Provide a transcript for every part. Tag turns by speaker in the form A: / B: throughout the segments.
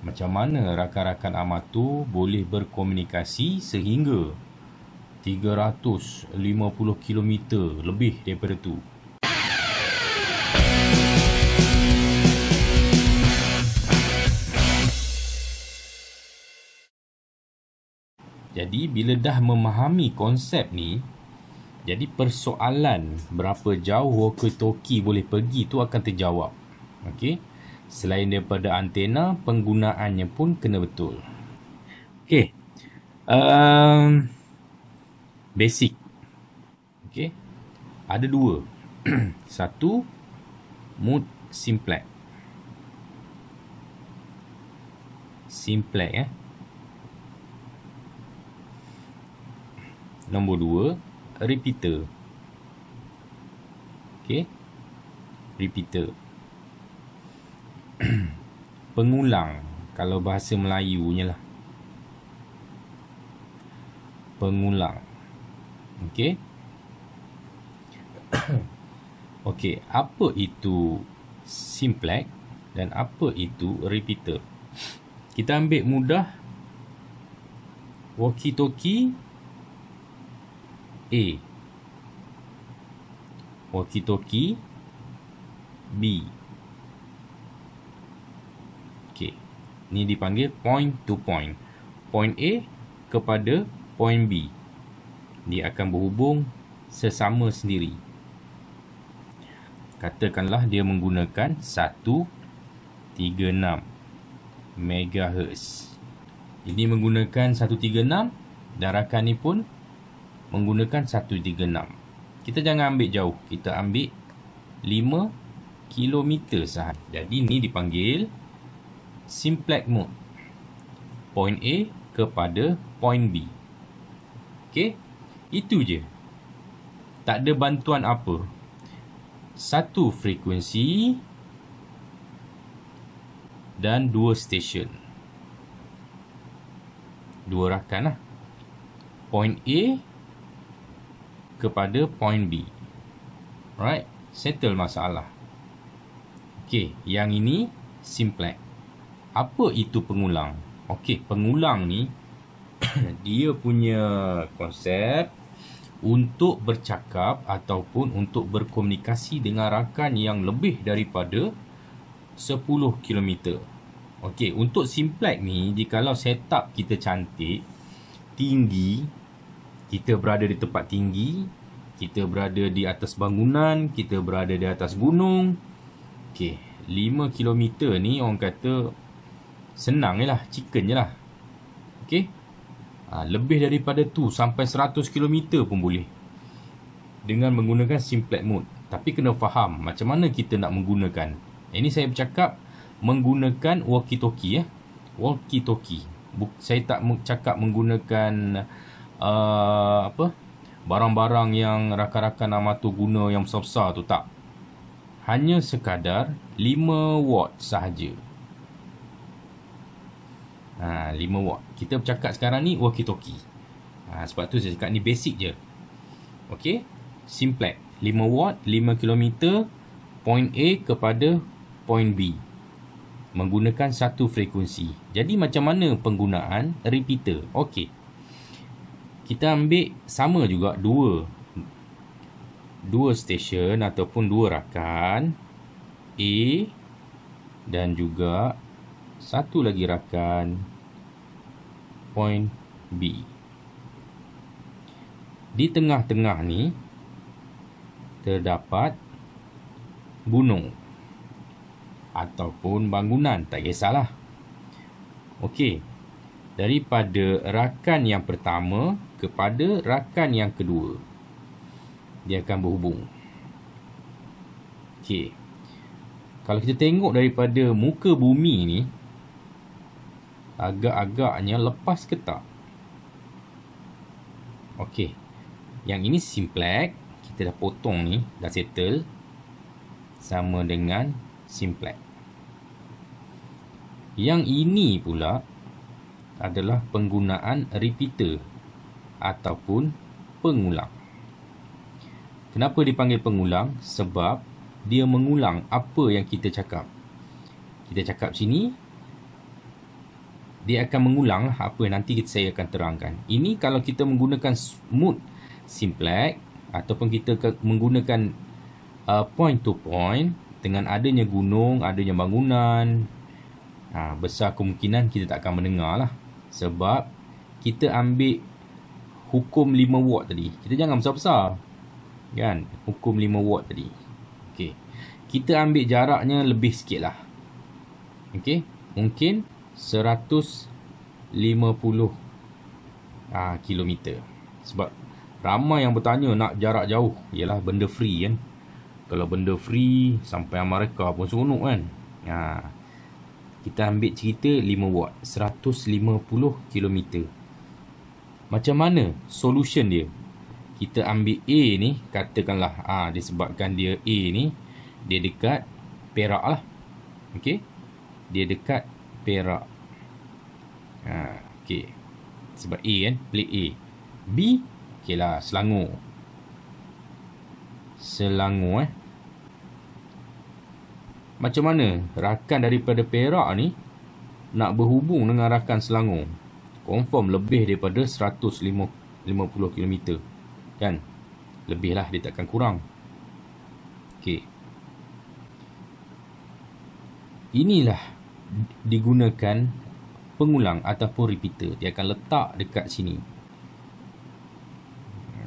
A: macam mana rakan-rakan amatu boleh berkomunikasi sehingga 350 km lebih daripada itu. Jadi bila dah memahami konsep ni, jadi persoalan berapa jauh walkie-talkie boleh pergi tu akan terjawab. Okey? Selain daripada antena, penggunaannya pun kena betul. Okay, Um, basic. Okay, Ada dua. Satu, mood simplex. Simplex, ya. Eh? Nombor dua, repeater. Okay, Repeater. Repeater. pengulang kalau bahasa Melayunya lah pengulang okey okey apa itu simplex dan apa itu repeater kita ambil mudah walkie talkie A walkie talkie B ni dipanggil point to point. Point A kepada point B. Dia akan berhubung sesama sendiri. Katakanlah dia menggunakan 136 MHz. Ini menggunakan 136 dan rakan ni pun menggunakan 136. Kita jangan ambil jauh. Kita ambil 5 kilometer sahaja. Jadi ni dipanggil simplex mode point A kepada point B. Okey. Itu je. Tak ada bantuan apa. Satu frekuensi dan dua stesen. Dua rakan lah. Point A kepada point B. Alright. Settle masalah. Okey. Yang ini simplex apa itu pengulang? Okey, pengulang ni dia punya konsep untuk bercakap ataupun untuk berkomunikasi dengan rakan yang lebih daripada 10 km. Okey, untuk simplex ni jikalau setup kita cantik, tinggi, kita berada di tempat tinggi, kita berada di atas bangunan, kita berada di atas gunung. Okey, 5 km ni orang kata Senang je lah Chicken je lah Okay ha, Lebih daripada tu Sampai 100km pun boleh Dengan menggunakan simplet mode Tapi kena faham Macam mana kita nak menggunakan Ini saya bercakap Menggunakan walkie talkie ya. Eh? Walkie talkie Saya tak cakap menggunakan uh, Apa Barang-barang yang rakan-rakan amatur guna yang besar-besar tu tak hanya sekadar 5 watt sahaja. 5 ha, watt Kita bercakap sekarang ni walkie talkie ha, Sebab tu saya cakap ni basic je Ok Simplex 5 watt 5 kilometer, Point A kepada Point B Menggunakan satu frekuensi Jadi macam mana penggunaan repeater Ok Kita ambil sama juga dua Dua stesen ataupun dua rakan A dan juga satu lagi rakan point B. Di tengah-tengah ni terdapat gunung ataupun bangunan, tak kisahlah. Okey. Daripada rakan yang pertama kepada rakan yang kedua. Dia akan berhubung. Okey. Kalau kita tengok daripada muka bumi ni, agak-agaknya lepas ke tak. Okey. Yang ini simplex. Kita dah potong ni. Dah settle. Sama dengan simplex. Yang ini pula adalah penggunaan repeater ataupun pengulang. Kenapa dipanggil pengulang? Sebab dia mengulang apa yang kita cakap. Kita cakap sini, dia akan mengulang apa yang nanti saya akan terangkan. Ini kalau kita menggunakan smooth simplex ataupun kita menggunakan uh, point to point dengan adanya gunung, adanya bangunan, ha, besar kemungkinan kita tak akan mendengar lah. Sebab kita ambil hukum 5 watt tadi. Kita jangan besar-besar. Kan? Hukum 5 watt tadi. Okay. Kita ambil jaraknya lebih sikit lah. Okay? Mungkin 150 ha, km sebab ramai yang bertanya nak jarak jauh ialah benda free kan kalau benda free sampai Amerika pun seronok kan ha. kita ambil cerita 5 watt 150 kilometer. macam mana solution dia kita ambil A ni katakanlah ha, disebabkan dia A ni dia dekat Perak lah okay? dia dekat Perak. Ha, okay. Sebab A kan, pelik A. B, okay lah, Selangor. Selangor eh. Macam mana rakan daripada Perak ni nak berhubung dengan rakan Selangor? Confirm lebih daripada 150 km. Kan? Lebih lah, dia takkan kurang. Okay. Inilah digunakan pengulang ataupun repeater dia akan letak dekat sini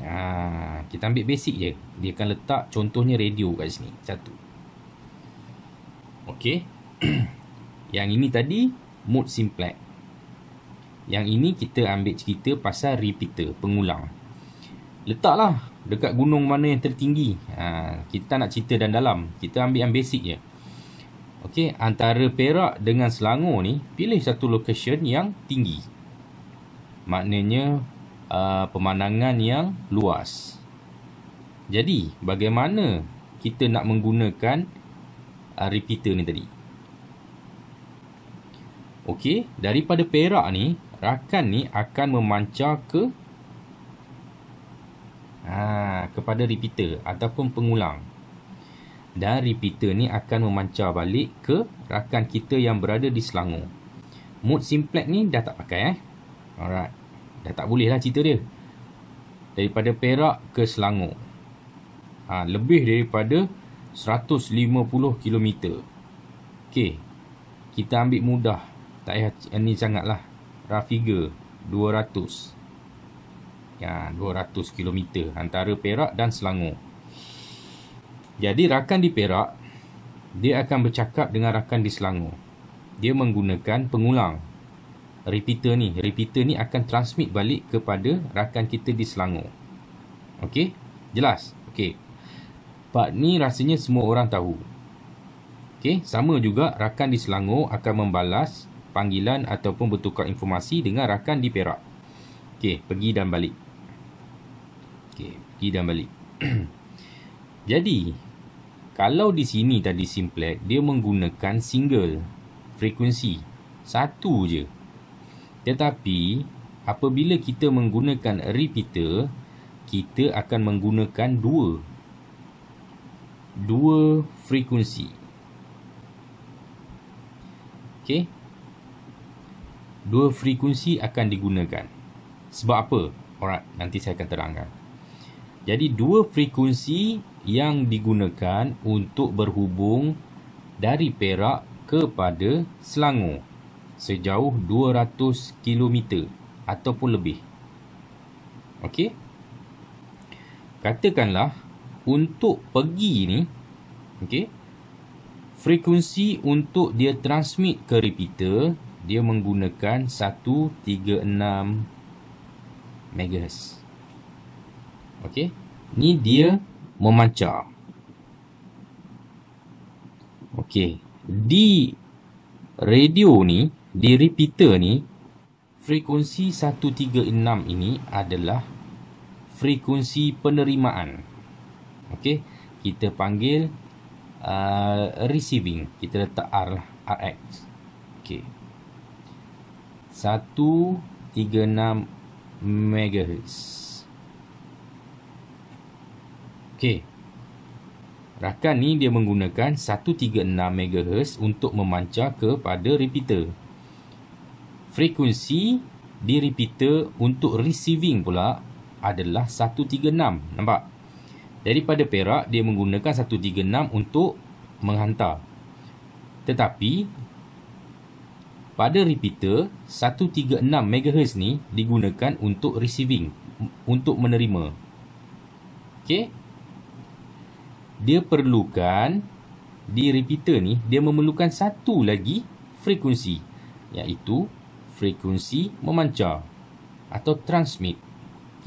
A: ha, kita ambil basic je dia akan letak contohnya radio kat sini satu ok yang ini tadi mode simplex yang ini kita ambil cerita pasal repeater pengulang letaklah dekat gunung mana yang tertinggi ha, kita nak cerita dan dalam kita ambil yang basic je Okey, antara Perak dengan Selangor ni pilih satu lokasi yang tinggi. Maknanya uh, pemandangan yang luas. Jadi, bagaimana kita nak menggunakan uh, repeater ni tadi? Okey, daripada Perak ni, rakan ni akan memancar ke ha, kepada repeater ataupun pengulang dan repeater ni akan memancar balik ke rakan kita yang berada di Selangor. Mode simplex ni dah tak pakai eh. Alright. Dah tak boleh lah cerita dia. Daripada Perak ke Selangor. Ha, lebih daripada 150km. Okay. Kita ambil mudah. Tak payah ni sangat lah. Rafiga 200. Ya, 200km antara Perak dan Selangor. Jadi rakan di Perak dia akan bercakap dengan rakan di Selangor. Dia menggunakan pengulang repeater ni. Repeater ni akan transmit balik kepada rakan kita di Selangor. Okey? Jelas? Okey. pak ni rasanya semua orang tahu. Okey, sama juga rakan di Selangor akan membalas panggilan ataupun bertukar informasi dengan rakan di Perak. Okey, pergi dan balik. Okey, pergi dan balik. Jadi, kalau di sini tadi simplex, dia menggunakan single frekuensi. Satu je. Tetapi, apabila kita menggunakan repeater, kita akan menggunakan dua. Dua frekuensi. Okey. Dua frekuensi akan digunakan. Sebab apa? orang? nanti saya akan terangkan. Jadi dua frekuensi yang digunakan untuk berhubung dari Perak kepada Selangor sejauh 200 km ataupun lebih. Okey. Katakanlah untuk pergi ni okey frekuensi untuk dia transmit ke repeater dia menggunakan 136 MHz. Okey. Ni dia memancar. Okey, di radio ni, di repeater ni, frekuensi 136 ini adalah frekuensi penerimaan. Okey, kita panggil uh, receiving. Kita letak R lah, RX. Okey. 136 megahertz. Okey. Rakan ni dia menggunakan 136 MHz untuk memancar kepada repeater. Frekuensi di repeater untuk receiving pula adalah 136. Nampak? Daripada Perak dia menggunakan 136 untuk menghantar. Tetapi pada repeater 136 MHz ni digunakan untuk receiving untuk menerima. Okey? dia perlukan di repeater ni dia memerlukan satu lagi frekuensi iaitu frekuensi memancar atau transmit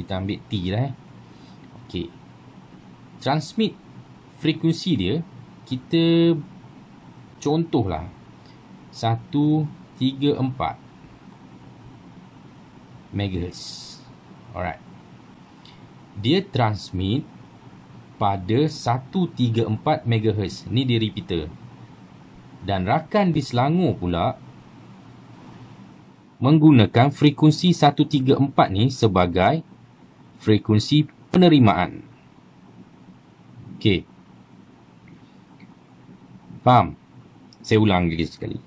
A: kita ambil T lah eh. Okey. Transmit frekuensi dia kita contohlah 134 MHz. Alright. Dia transmit pada 134 MHz. Ni di repeater. Dan rakan di Selangor pula menggunakan frekuensi 134 ni sebagai frekuensi penerimaan. Okey. Faham? Saya ulang lagi sekali.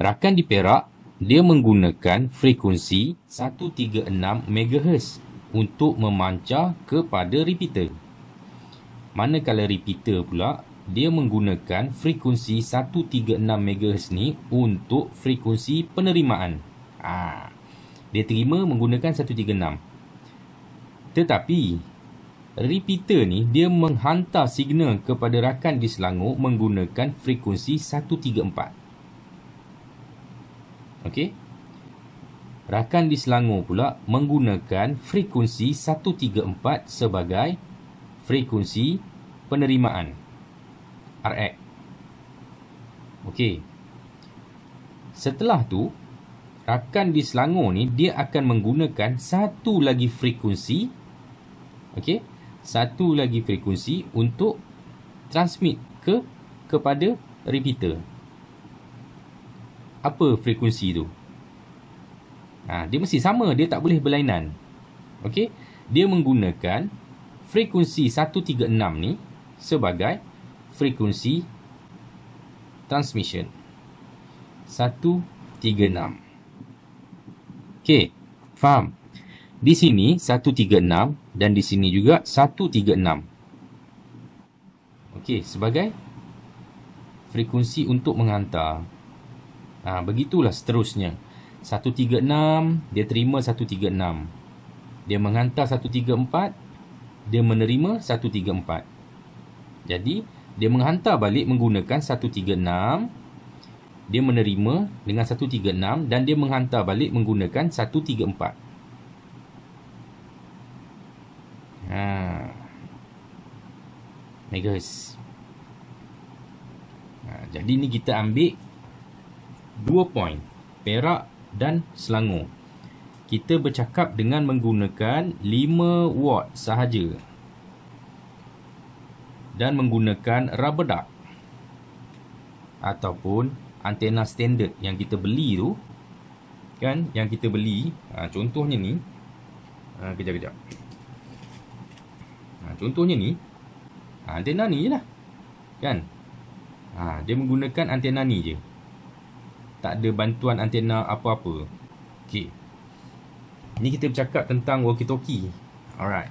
A: Rakan di Perak, dia menggunakan frekuensi 136 MHz untuk memancar kepada repeater. Manakala repeater pula, dia menggunakan frekuensi 136 MHz ni untuk frekuensi penerimaan. Ha. Dia terima menggunakan 136. Tetapi, repeater ni dia menghantar signal kepada rakan di Selangor menggunakan frekuensi 134. Okey? Rakan di Selangor pula menggunakan frekuensi 134 sebagai frekuensi penerimaan RX. Okey. Setelah tu rakan di Selangor ni dia akan menggunakan satu lagi frekuensi okey satu lagi frekuensi untuk transmit ke kepada repeater apa frekuensi tu ha, dia mesti sama dia tak boleh berlainan okey dia menggunakan frekuensi 136 ni sebagai frekuensi transmission 136. Okey, faham? Di sini 136 dan di sini juga 136. Okey, sebagai frekuensi untuk menghantar. Ha, begitulah seterusnya. 136 dia terima 136. Dia menghantar dia menerima 134. Jadi, dia menghantar balik menggunakan 136. Dia menerima dengan 136 dan dia menghantar balik menggunakan 134. Ha. Megahertz. Ha, jadi ni kita ambil dua point. Perak dan Selangor kita bercakap dengan menggunakan 5 watt sahaja dan menggunakan rubber duck ataupun antena standard yang kita beli tu kan yang kita beli ha, contohnya ni ha, kejap kejap ha, contohnya ni ha, antena ni je lah kan ha, dia menggunakan antena ni je tak ada bantuan antena apa-apa okay. Ini kita bercakap tentang walkie talkie Alright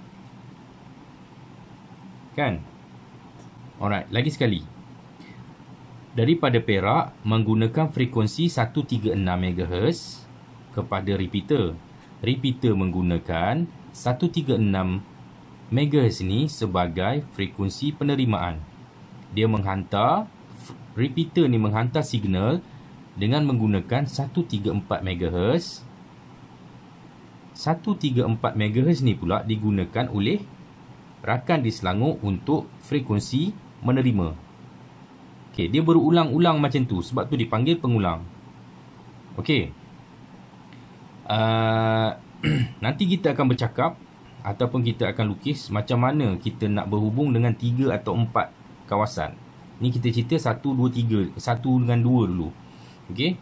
A: Kan Alright lagi sekali Daripada perak Menggunakan frekuensi 136 MHz Kepada repeater Repeater menggunakan 136 MHz ni sebagai frekuensi penerimaan Dia menghantar Repeater ni menghantar signal dengan menggunakan 134 MHz 134 MHz ni pula digunakan oleh rakan di Selangor untuk frekuensi menerima. Okey, dia berulang-ulang macam tu sebab tu dipanggil pengulang. Okey. Uh, nanti kita akan bercakap ataupun kita akan lukis macam mana kita nak berhubung dengan tiga atau empat kawasan. Ni kita cerita 1 2 3, 1 dengan 2 dulu. Okey.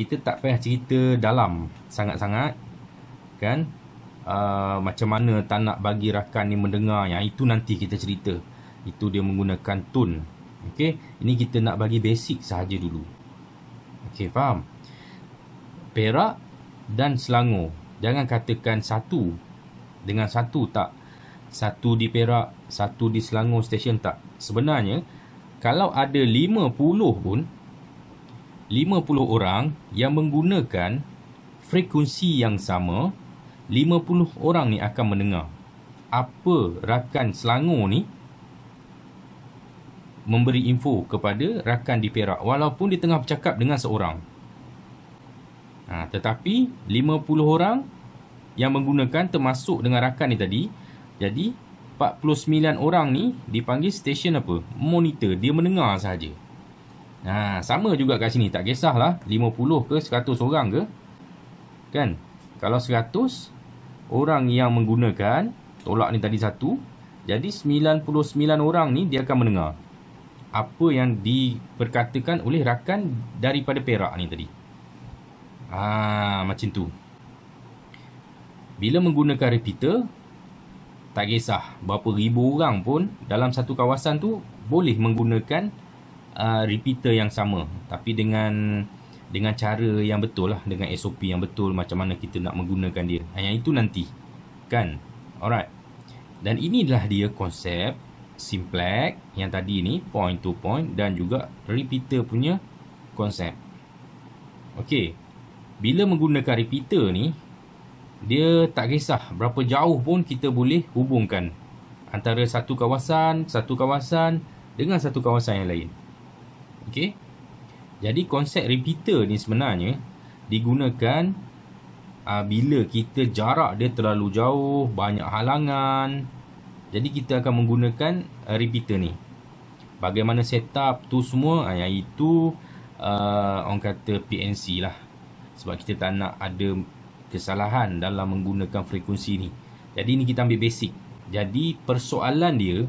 A: Kita tak payah cerita dalam sangat-sangat kan uh, macam mana tak nak bagi rakan ni mendengar yang itu nanti kita cerita itu dia menggunakan tune okey ini kita nak bagi basic sahaja dulu okey faham perak dan selangor jangan katakan satu dengan satu tak satu di perak satu di selangor stesen tak sebenarnya kalau ada lima puluh pun puluh orang yang menggunakan frekuensi yang sama 50 orang ni akan mendengar apa rakan Selangor ni memberi info kepada rakan di Perak walaupun di tengah bercakap dengan seorang. Ha, tetapi 50 orang yang menggunakan termasuk dengan rakan ni tadi jadi 49 orang ni dipanggil stesen apa? Monitor. Dia mendengar sahaja. Ha, sama juga kat sini. Tak kisahlah 50 ke 100 orang ke. Kan? Kalau orang yang menggunakan tolak ni tadi satu jadi 99 orang ni dia akan mendengar apa yang diperkatakan oleh rakan daripada Perak ni tadi ah macam tu bila menggunakan repeater tak kisah berapa ribu orang pun dalam satu kawasan tu boleh menggunakan uh, repeater yang sama tapi dengan dengan cara yang betul lah dengan SOP yang betul macam mana kita nak menggunakan dia Hanya itu nanti kan alright dan inilah dia konsep simplex yang tadi ni point to point dan juga repeater punya konsep ok bila menggunakan repeater ni dia tak kisah berapa jauh pun kita boleh hubungkan antara satu kawasan satu kawasan dengan satu kawasan yang lain ok ok jadi konsep repeater ni sebenarnya digunakan uh, bila kita jarak dia terlalu jauh, banyak halangan. Jadi kita akan menggunakan uh, repeater ni. Bagaimana setup tu semua, uh, yang itu uh, orang kata PNC lah. Sebab kita tak nak ada kesalahan dalam menggunakan frekuensi ni. Jadi ni kita ambil basic. Jadi persoalan dia,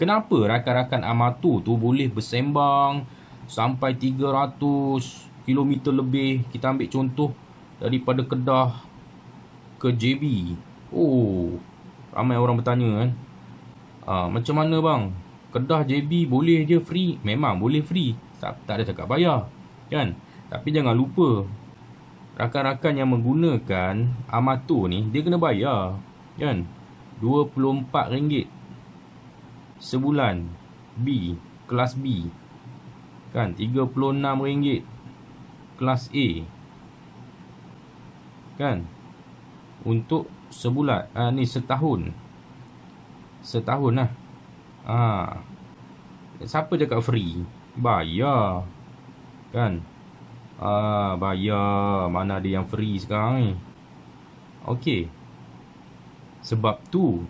A: kenapa rakan-rakan amatu tu boleh bersembang, sampai 300 km lebih kita ambil contoh daripada Kedah ke JB oh ramai orang bertanya kan ah, macam mana bang Kedah JB boleh je free memang boleh free tak, tak ada cakap bayar kan tapi jangan lupa rakan-rakan yang menggunakan Amato ni dia kena bayar kan RM24 sebulan B kelas B kan RM36 kelas A kan untuk sebulan, uh, ni setahun setahun lah ha. siapa cakap free bayar kan Ah uh, bayar mana ada yang free sekarang ni Okey. Sebab tu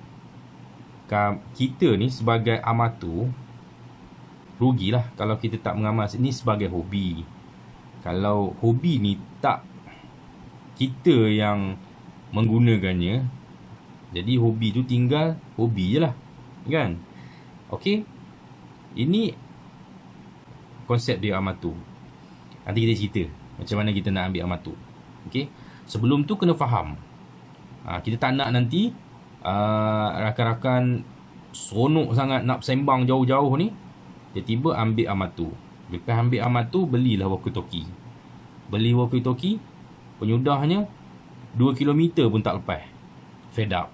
A: kita ni sebagai amatu rugilah kalau kita tak mengamal ini sebagai hobi kalau hobi ni tak kita yang menggunakannya jadi hobi tu tinggal hobi je lah kan ok ini konsep dia amatu nanti kita cerita macam mana kita nak ambil amatu ok sebelum tu kena faham ha, kita tak nak nanti uh, rakan-rakan seronok sangat nak sembang jauh-jauh ni dia tiba ambil amatu. tu Lepas ambil amatu Belilah walkie talkie Beli walkie talkie Penyudahnya 2 km pun tak lepas Fed up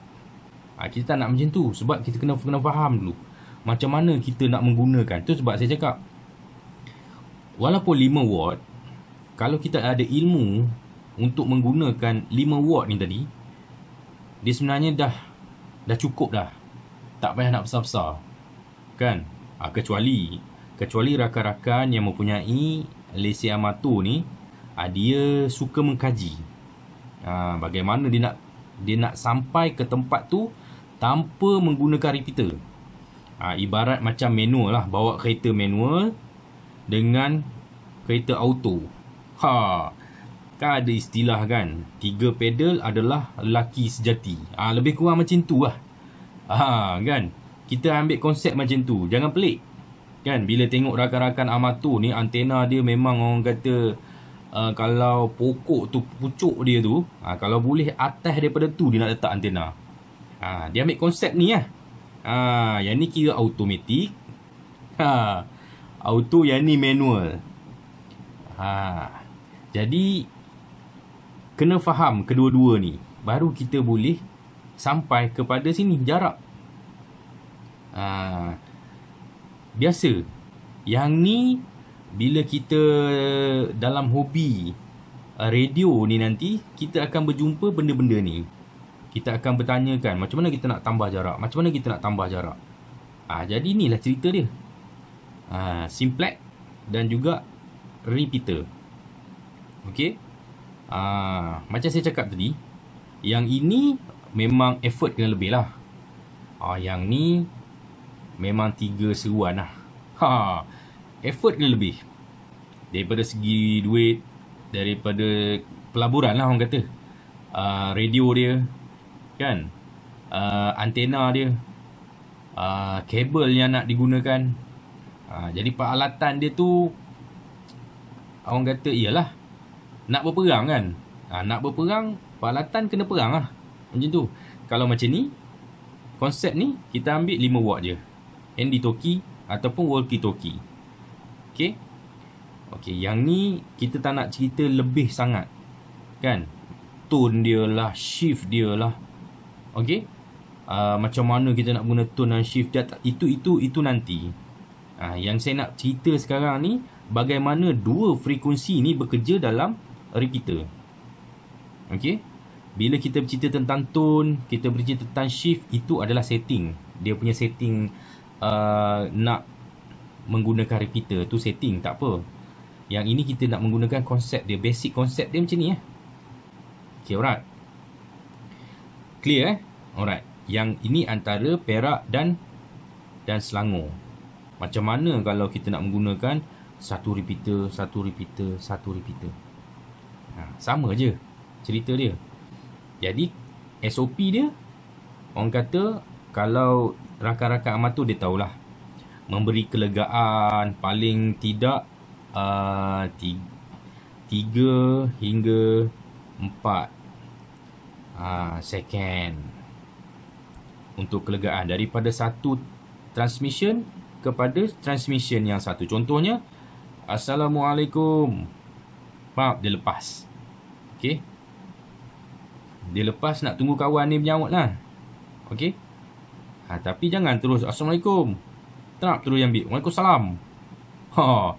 A: ha, Kita tak nak macam tu Sebab kita kena, kena faham dulu Macam mana kita nak menggunakan Tu sebab saya cakap Walaupun 5 watt Kalau kita ada ilmu Untuk menggunakan 5 watt ni tadi Dia sebenarnya dah Dah cukup dah Tak payah nak besar-besar Kan Ha, kecuali kecuali rakan-rakan yang mempunyai lesen amatur ni ha, dia suka mengkaji. Ha, bagaimana dia nak dia nak sampai ke tempat tu tanpa menggunakan repeater. Ha, ibarat macam manual lah bawa kereta manual dengan kereta auto. Ha. Kan ada istilah kan, tiga pedal adalah lelaki sejati. Ah ha, lebih kurang macam tu lah. Ah, Ha, kan? kita ambil konsep macam tu jangan pelik kan bila tengok rakan-rakan amatur ni antena dia memang orang kata uh, kalau pokok tu pucuk dia tu ha, kalau boleh atas daripada tu dia nak letak antena ha, dia ambil konsep ni lah ha, yang ni kira automatic. ha, auto yang ni manual ha, jadi kena faham kedua-dua ni baru kita boleh sampai kepada sini jarak Ha. biasa yang ni bila kita dalam hobi uh, radio ni nanti kita akan berjumpa benda-benda ni kita akan bertanyakan macam mana kita nak tambah jarak macam mana kita nak tambah jarak ah jadi inilah cerita dia ah simplex dan juga repeater okey ah macam saya cakap tadi yang ini memang effort kena lebih lah ah yang ni memang tiga seruan lah ha, effort kena lebih daripada segi duit daripada pelaburan lah orang kata uh, radio dia kan uh, antena dia uh, kabel yang nak digunakan uh, jadi peralatan dia tu orang kata iyalah nak berperang kan uh, nak berperang peralatan kena perang lah macam tu kalau macam ni konsep ni kita ambil 5 watt je handy talkie ataupun walkie Toki, Okey. Okey, yang ni kita tak nak cerita lebih sangat. Kan? Tone dia lah, shift dia lah. Okey. Uh, macam mana kita nak guna tone dan shift dia tak, itu itu itu nanti. Uh, yang saya nak cerita sekarang ni bagaimana dua frekuensi ni bekerja dalam repeater. Okey. Bila kita bercerita tentang tone, kita bercerita tentang shift, itu adalah setting. Dia punya setting uh, nak menggunakan repeater tu setting tak apa yang ini kita nak menggunakan konsep dia basic konsep dia macam ni eh okey alright clear eh alright yang ini antara Perak dan dan Selangor macam mana kalau kita nak menggunakan satu repeater satu repeater satu repeater ha, sama aje cerita dia jadi SOP dia orang kata kalau rakan-rakan amat tu dia tahulah memberi kelegaan paling tidak uh, tiga, tiga hingga empat uh, second untuk kelegaan daripada satu transmission kepada transmission yang satu contohnya Assalamualaikum Pap dia lepas Okay Dia lepas nak tunggu kawan ni menyawut lah Okay Ha, tapi jangan terus Assalamualaikum. Tak terus yang ambil. Waalaikumsalam. Ha,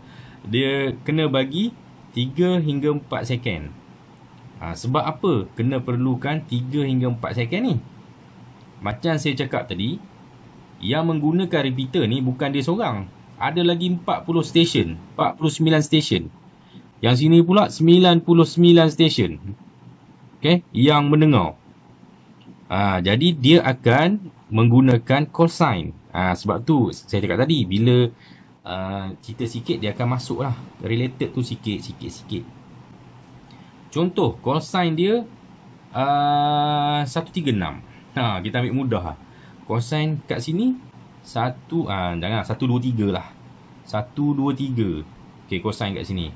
A: dia kena bagi 3 hingga 4 second. Ha, sebab apa kena perlukan 3 hingga 4 second ni? Macam saya cakap tadi, yang menggunakan repeater ni bukan dia seorang. Ada lagi 40 stesen, 49 stesen. Yang sini pula 99 stesen. Okay, yang mendengar. Ha, jadi dia akan menggunakan cosine. Ha, sebab tu saya cakap tadi bila uh, cerita sikit dia akan masuk lah. Related tu sikit, sikit, sikit. Contoh cosine dia uh, ah, 136. Ha, kita ambil mudah lah. Cosine kat sini 1, uh, jangan 123 lah. 123. Lah. Okay, cosine kat sini.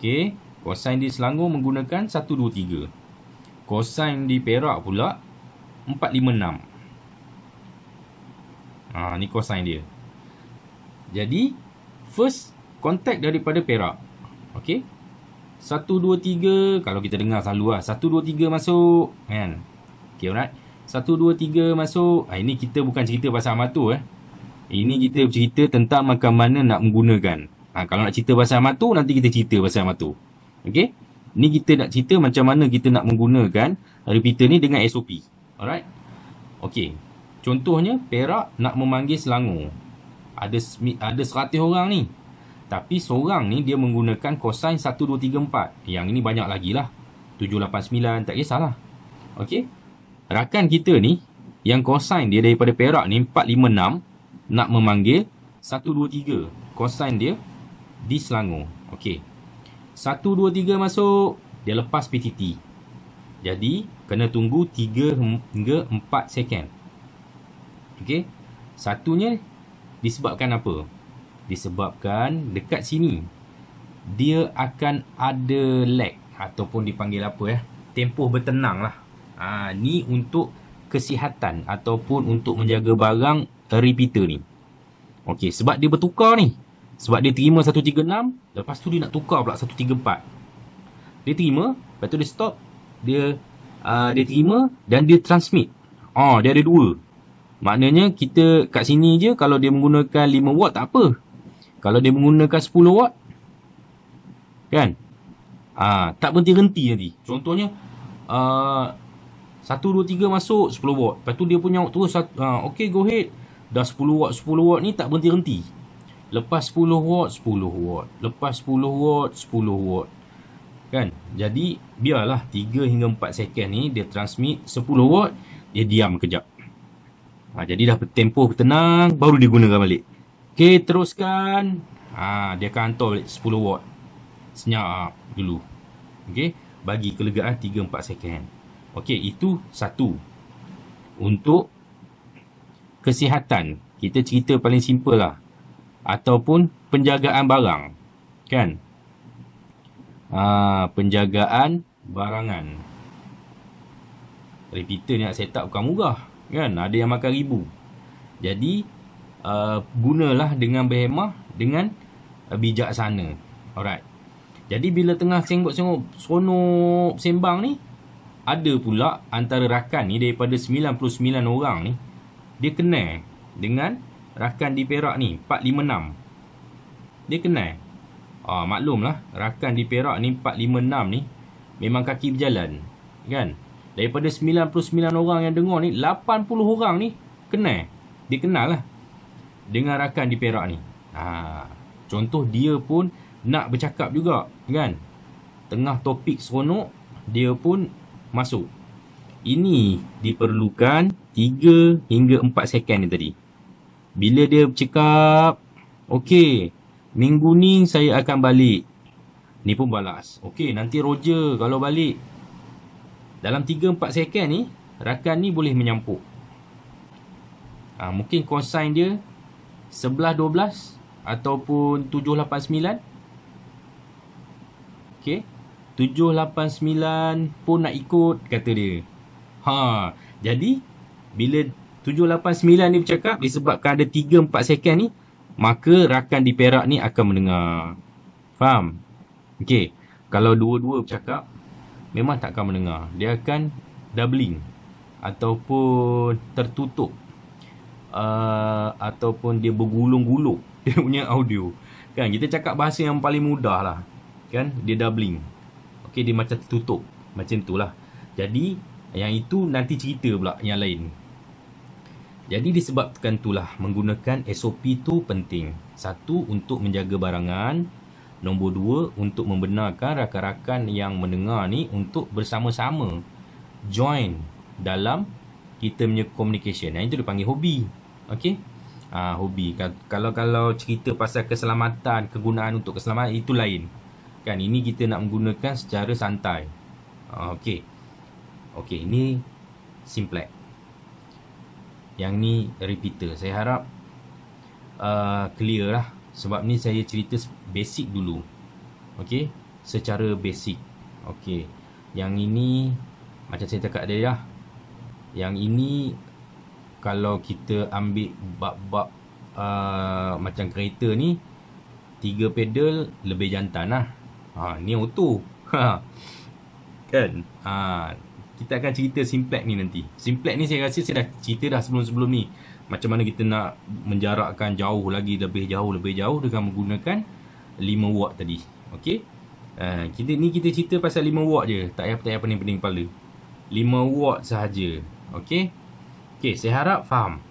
A: Okay, cosine di Selangor menggunakan 123. Cosine di Perak pula 456 Ah, ha, ni cosine dia Jadi First Contact daripada perak Okay 1, 2, 3 Kalau kita dengar selalu lah 1, 2, 3 masuk Kan Okay alright 1, 2, 3 masuk Ah, Ini kita bukan cerita pasal amat tu eh Ini kita cerita tentang macam mana nak menggunakan ha, Kalau nak cerita pasal amat tu Nanti kita cerita pasal amat tu Okay Ni kita nak cerita macam mana kita nak menggunakan Repeater ni dengan SOP Alright. Okey. Contohnya Perak nak memanggil Selangor. Ada ada 100 orang ni. Tapi seorang ni dia menggunakan kosain 1234. Yang ini banyak lagi lah. 789 tak kisahlah. Okey. Rakan kita ni yang kosain dia daripada Perak ni 456 nak memanggil 123 kosain dia di Selangor. Okey. 123 masuk dia lepas PTT. Jadi kena tunggu 3 hingga 4 second. Okey. Satunya disebabkan apa? Disebabkan dekat sini dia akan ada lag ataupun dipanggil apa ya? Tempoh bertenang lah. Ha, ni untuk kesihatan ataupun untuk menjaga barang repeater ni. Okey, sebab dia bertukar ni. Sebab dia terima 136, lepas tu dia nak tukar pula 134. Dia terima, lepas tu dia stop, dia uh, dia terima dan dia transmit. Oh, dia ada dua. Maknanya kita kat sini je kalau dia menggunakan 5 watt tak apa. Kalau dia menggunakan 10 watt kan? Ah, uh, tak berhenti-henti nanti. Contohnya a uh, 1 2 3 masuk 10 watt. Lepas tu dia punya terus satu uh, ah, okey go ahead. Dah 10 watt 10 watt ni tak berhenti-henti. Lepas 10 watt 10 watt. Lepas 10 watt 10 watt kan jadi biarlah 3 hingga 4 second ni dia transmit 10 watt dia diam kejap ha, jadi dah tempoh tenang baru dia gunakan balik ok teruskan ha, dia akan hantar balik 10 watt senyap dulu ok bagi kelegaan 3-4 second ok itu satu untuk kesihatan kita cerita paling simple lah ataupun penjagaan barang kan ha, penjagaan barangan. Repeater ni nak set up bukan murah. Kan? Ada yang makan ribu. Jadi, uh, gunalah dengan berhemah, dengan uh, bijaksana. Alright. Jadi, bila tengah sengok-sengok seronok sembang ni, ada pula antara rakan ni daripada 99 orang ni, dia kenal dengan rakan di Perak ni, 456. Dia kenal. Ah ha, maklumlah rakan di Perak ni 456 ni memang kaki berjalan kan. Daripada 99 orang yang dengar ni 80 orang ni kenal. dikenal lah dengan rakan di Perak ni. Ha, contoh dia pun nak bercakap juga kan. Tengah topik seronok dia pun masuk. Ini diperlukan 3 hingga 4 second ni tadi. Bila dia bercakap, okey, Minggu ni saya akan balik. Ni pun balas. Okey, nanti Roger kalau balik. Dalam 3-4 second ni, rakan ni boleh menyampuk. Ha, mungkin konsain dia 11-12 ataupun 7-8-9. Okey. 7-8-9 pun nak ikut, kata dia. Ha, jadi, bila 7-8-9 ni bercakap disebabkan ada 3-4 second ni, maka rakan di Perak ni akan mendengar. Faham? Okey. Kalau dua-dua bercakap, memang tak akan mendengar. Dia akan doubling ataupun tertutup uh, ataupun dia bergulung-gulung dia punya audio. Kan kita cakap bahasa yang paling mudah lah. Kan dia doubling. Okey dia macam tertutup. Macam itulah. Jadi yang itu nanti cerita pula yang lain. Jadi disebabkan itulah menggunakan SOP tu penting. Satu untuk menjaga barangan, nombor dua untuk membenarkan rakan-rakan yang mendengar ni untuk bersama-sama join dalam kita punya communication. Yang itu dipanggil hobi. okay? ha, ah, hobi. Kalau kalau cerita pasal keselamatan, kegunaan untuk keselamatan itu lain. Kan ini kita nak menggunakan secara santai. okay? Okay, ini simplex. Yang ni repeater Saya harap uh, Clear lah Sebab ni saya cerita basic dulu Okay Secara basic Okay Yang ini Macam saya cakap tadi lah Yang ini Kalau kita ambil bab-bab uh, Macam kereta ni Tiga pedal lebih jantan lah ha, Ni auto ha. Kan ha, kita akan cerita simplex ni nanti. Simplex ni saya rasa saya dah cerita dah sebelum-sebelum ni. Macam mana kita nak menjarakkan jauh lagi, lebih jauh, lebih jauh dengan menggunakan 5 watt tadi. Okey. Uh, kita ni kita cerita pasal 5 watt je. Tak payah tak payah pening-pening kepala. 5 watt sahaja. Okey. Okey, saya harap faham.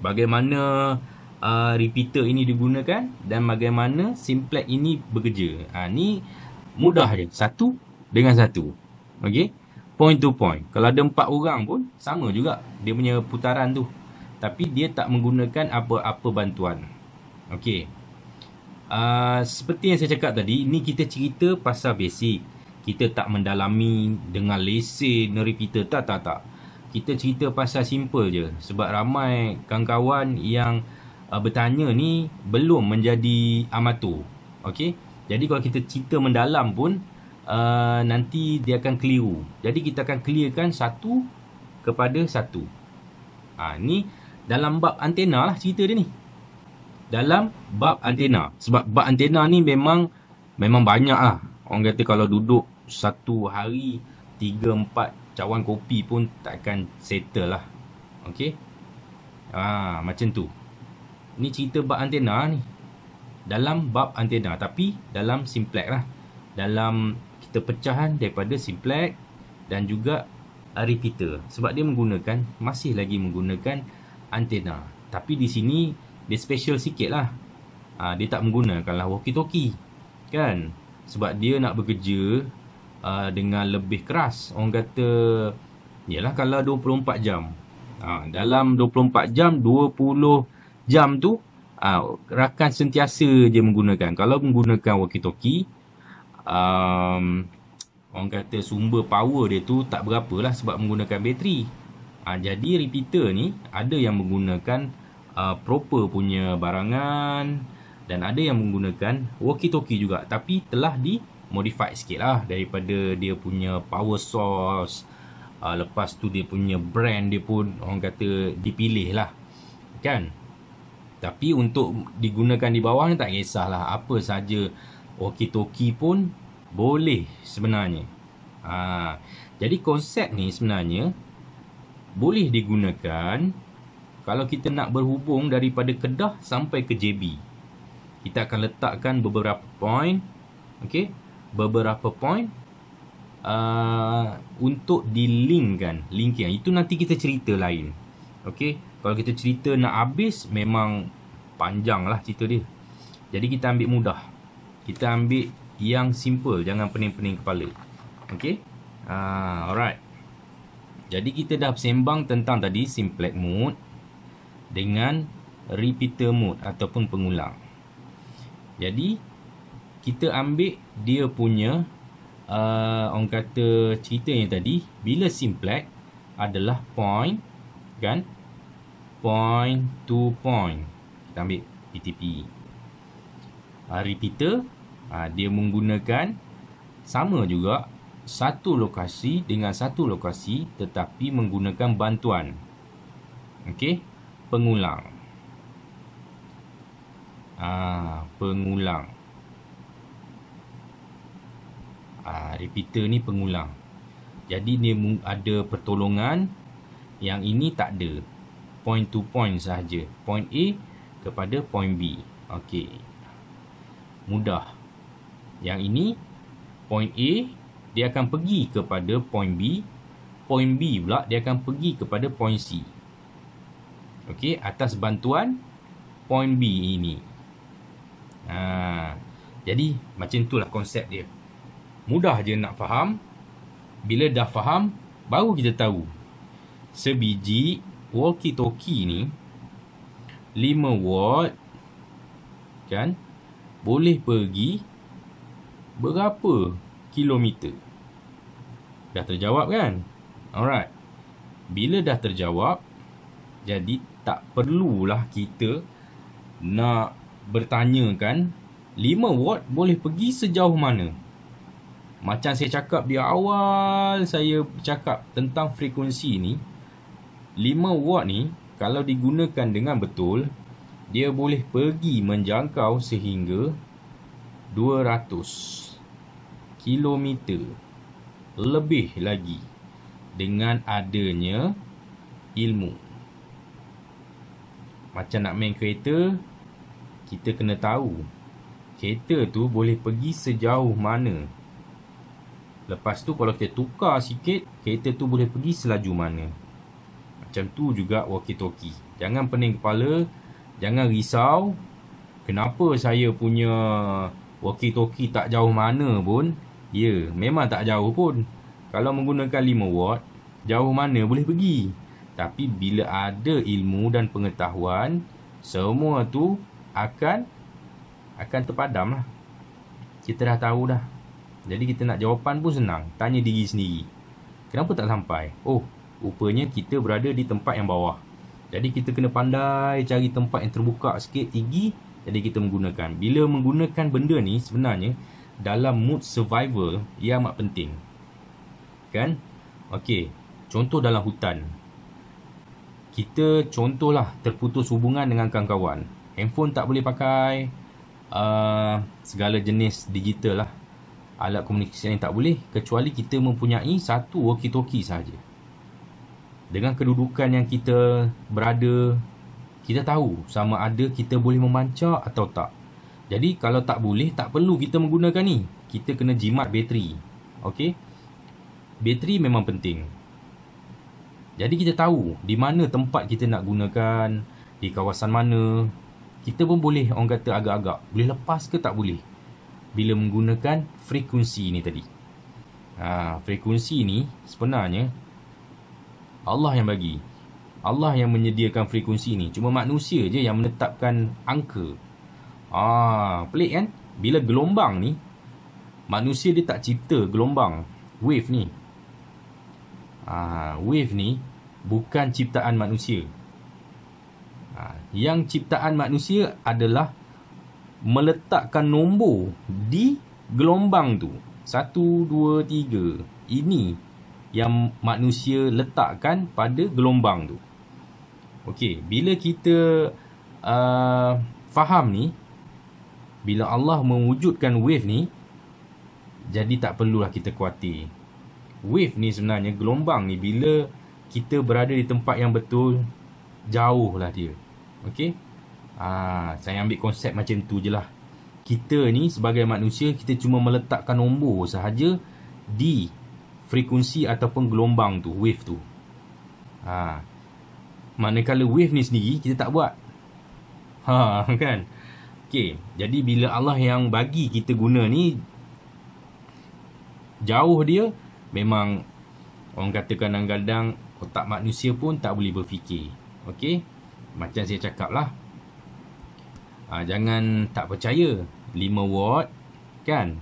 A: Bagaimana uh, repeater ini digunakan dan bagaimana simplex ini bekerja. Ha, ni mudah je. Satu dengan satu. Okey point to point. Kalau ada empat orang pun sama juga dia punya putaran tu. Tapi dia tak menggunakan apa-apa bantuan. Okey. Uh, seperti yang saya cakap tadi, ni kita cerita pasal basic. Kita tak mendalami dengan lesen, neri Peter, tak, tak, tak. Kita cerita pasal simple je. Sebab ramai kawan-kawan yang uh, bertanya ni belum menjadi amatur. Okey. Jadi kalau kita cerita mendalam pun, uh, nanti dia akan keliru. Jadi kita akan clearkan satu kepada satu. Ha, ni dalam bab antena lah cerita dia ni. Dalam bab antena. Sebab bab antena ni memang memang banyak lah. Orang kata kalau duduk satu hari, tiga, empat cawan kopi pun takkan settle lah. Okay. Ha, macam tu. Ni cerita bab antena ni. Dalam bab antena. Tapi dalam simplek lah. Dalam kita pecahan daripada simplex dan juga repeater sebab dia menggunakan masih lagi menggunakan antena tapi di sini dia special sikit lah ha, ah, dia tak menggunakan menggunakanlah walkie talkie kan sebab dia nak bekerja ha, dengan lebih keras orang kata ialah kalau 24 jam ha, dalam 24 jam 20 jam tu ha, rakan sentiasa je menggunakan kalau menggunakan walkie talkie um, orang kata sumber power dia tu tak berapa lah sebab menggunakan bateri. Ha, jadi repeater ni ada yang menggunakan uh, proper punya barangan dan ada yang menggunakan walkie talkie juga tapi telah di modify sikit lah daripada dia punya power source uh, lepas tu dia punya brand dia pun orang kata dipilih lah kan tapi untuk digunakan di bawah ni tak kisahlah apa saja walkie-talkie pun boleh sebenarnya. Ha, jadi konsep ni sebenarnya boleh digunakan kalau kita nak berhubung daripada Kedah sampai ke JB. Kita akan letakkan beberapa point, okay? beberapa point uh, untuk link yang Itu nanti kita cerita lain. Okay? Kalau kita cerita nak habis, memang panjang lah cerita dia. Jadi kita ambil mudah kita ambil yang simple jangan pening-pening kepala okey ah alright jadi kita dah sembang tentang tadi simplex mode dengan repeater mode ataupun pengulang jadi kita ambil dia punya uh, orang kata cerita yang tadi bila simplex adalah point kan point to point kita ambil PTP uh, e. ah, repeater ha, dia menggunakan sama juga satu lokasi dengan satu lokasi tetapi menggunakan bantuan okey pengulang ha, pengulang ah ha, repeater ni pengulang jadi dia ada pertolongan yang ini tak ada point to point sahaja point A kepada point B okey mudah yang ini point A dia akan pergi kepada point B point B pula dia akan pergi kepada point C Okey, atas bantuan point B ini ha, jadi macam itulah konsep dia mudah je nak faham bila dah faham baru kita tahu sebiji walkie talkie ni 5 watt kan boleh pergi berapa kilometer? Dah terjawab kan? Alright. Bila dah terjawab, jadi tak perlulah kita nak bertanya kan 5 watt boleh pergi sejauh mana? Macam saya cakap di awal saya cakap tentang frekuensi ni 5 watt ni kalau digunakan dengan betul dia boleh pergi menjangkau sehingga 200 kilometer lebih lagi dengan adanya ilmu macam nak main kereta kita kena tahu kereta tu boleh pergi sejauh mana lepas tu kalau kita tukar sikit kereta tu boleh pergi selaju mana macam tu juga walkie talkie jangan pening kepala jangan risau kenapa saya punya walkie talkie tak jauh mana pun ya yeah, memang tak jauh pun kalau menggunakan 5 watt jauh mana boleh pergi tapi bila ada ilmu dan pengetahuan semua tu akan akan terpadam lah kita dah tahu dah jadi kita nak jawapan pun senang tanya diri sendiri kenapa tak sampai oh rupanya kita berada di tempat yang bawah jadi kita kena pandai cari tempat yang terbuka sikit tinggi jadi kita menggunakan Bila menggunakan benda ni sebenarnya Dalam mood survival Ia amat penting Kan? Okey Contoh dalam hutan Kita contohlah terputus hubungan dengan kawan-kawan Handphone tak boleh pakai uh, Segala jenis digital lah Alat komunikasi yang tak boleh Kecuali kita mempunyai satu walkie-talkie sahaja Dengan kedudukan yang kita berada kita tahu sama ada kita boleh memancar atau tak. Jadi kalau tak boleh, tak perlu kita menggunakan ni. Kita kena jimat bateri. Okey. Bateri memang penting. Jadi kita tahu di mana tempat kita nak gunakan, di kawasan mana. Kita pun boleh orang kata agak-agak. Boleh lepas ke tak boleh? Bila menggunakan frekuensi ni tadi. Ha, frekuensi ni sebenarnya Allah yang bagi. Allah yang menyediakan frekuensi ni cuma manusia je yang menetapkan angka ah pelik kan bila gelombang ni manusia dia tak cipta gelombang wave ni ah wave ni bukan ciptaan manusia ah yang ciptaan manusia adalah meletakkan nombor di gelombang tu Satu, dua, tiga. ini yang manusia letakkan pada gelombang tu. Okey, bila kita uh, faham ni, bila Allah mewujudkan wave ni, jadi tak perlulah kita kuatir. Wave ni sebenarnya, gelombang ni, bila kita berada di tempat yang betul, jauh lah dia. Okey? Ah, saya ambil konsep macam tu je lah. Kita ni sebagai manusia, kita cuma meletakkan nombor sahaja di frekuensi ataupun gelombang tu, wave tu. Haa. Ah, manakala wave ni sendiri kita tak buat. Ha kan. Okay, jadi bila Allah yang bagi kita guna ni jauh dia memang orang kata kadang-kadang otak manusia pun tak boleh berfikir. Okay, Macam saya cakap lah ha, Jangan tak percaya 5 watt kan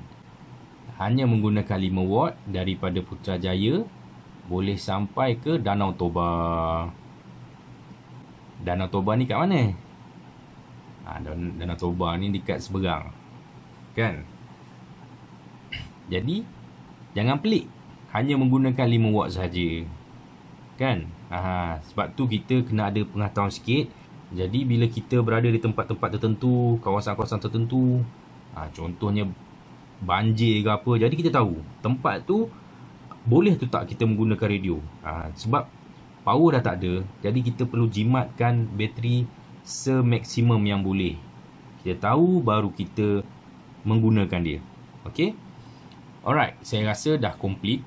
A: Hanya menggunakan 5 watt Daripada Putrajaya Boleh sampai ke Danau Toba Danau Toba ni kat mana? Ha, Dan Danau Toba ni dekat seberang. Kan? Jadi, jangan pelik. Hanya menggunakan 5 watt saja. Kan? Ha, ha, sebab tu kita kena ada pengetahuan sikit. Jadi, bila kita berada di tempat-tempat tertentu, kawasan-kawasan tertentu, ha, contohnya banjir ke apa, jadi kita tahu tempat tu boleh tu tak kita menggunakan radio. Ha, sebab power dah tak ada jadi kita perlu jimatkan bateri semaksimum yang boleh kita tahu baru kita menggunakan dia ok alright saya rasa dah complete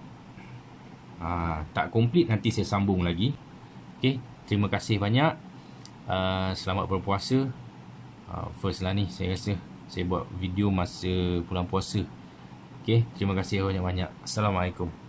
A: uh, ha, tak complete nanti saya sambung lagi ok terima kasih banyak uh, selamat berpuasa uh, first lah ni saya rasa saya buat video masa pulang puasa ok terima kasih banyak-banyak Assalamualaikum